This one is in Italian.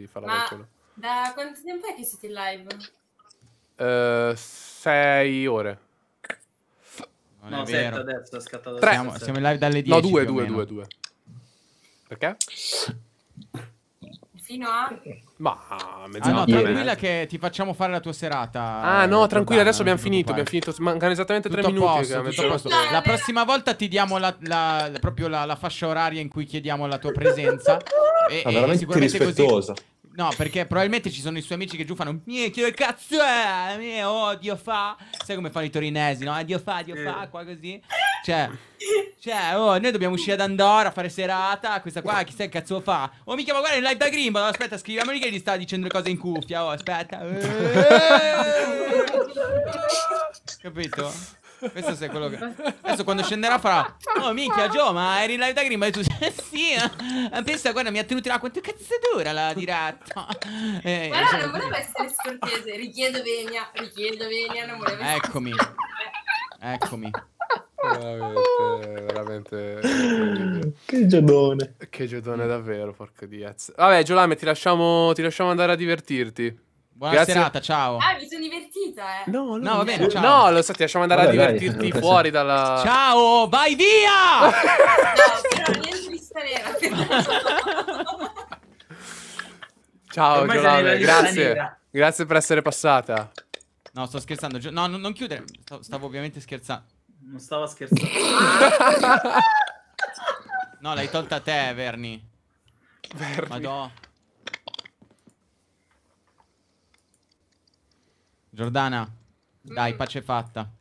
di farla Ma da, da quanto tempo è che siete in live? Uh, sei ore. Non no, sette adesso, è scattato Tre. Siamo, siamo, in live dalle 10. No, due, due, due, due. Perché? Fino a... Ma mezzanotte. Ah, no, tranquilla che ti facciamo fare la tua serata. Ah, no, tranquilla, adesso abbiamo finito, abbiamo finito. Mancano esattamente tutto tre posto, minuti. Posto. La prossima volta ti diamo la, la, proprio la, la, fascia oraria in cui chiediamo la tua presenza. Ah, e, ah, veramente rispettosa. Così No, perché probabilmente ci sono i suoi amici che giù fanno Mie, che cazzo è? Mie, oh, Dio fa Sai come fanno i torinesi, no? Eh, Dio fa, Dio fa, qua così Cioè, cioè oh, noi dobbiamo uscire ad Andorra, a fare serata Questa qua, chissà che cazzo fa Oh, mi chiama, guarda, in live da Grimbo no, Aspetta, scriviamoli che gli sta dicendo le cose in cuffia Oh, aspetta Capito? Questo è quello che. Adesso quando scenderà farà. Oh minchia, Gio, ma eri in live da Grimma? E tu eh, sì. Eh. eh, pensa, guarda, mi ha tenuto là. Quanto cazzo dura la diretta? Eh, guarda, cioè, non voleva essere scortese. Richiedo venia, richiedo venia. Non voleva essere. Eccomi. Eccomi. Veramente, veramente che giodone che giodone davvero porca di azza vabbè Giolame ti lasciamo, ti lasciamo andare a divertirti Buona Grazie. serata, ciao. Ah, mi sono divertita, eh. No, no, va bene, ciao. No, lo so, ti lasciamo andare Vabbè, a divertirti dai. fuori dalla... Ciao, vai via! no, però niente di stare. ciao, Giovanni, grazie. Grazie per essere passata. No, sto scherzando. No, non chiudere. Stavo, stavo ovviamente scherzando. Non stavo scherzando. no, l'hai tolta a te, Verni. Verni. Madonna. Giordana, dai, mm. pace fatta.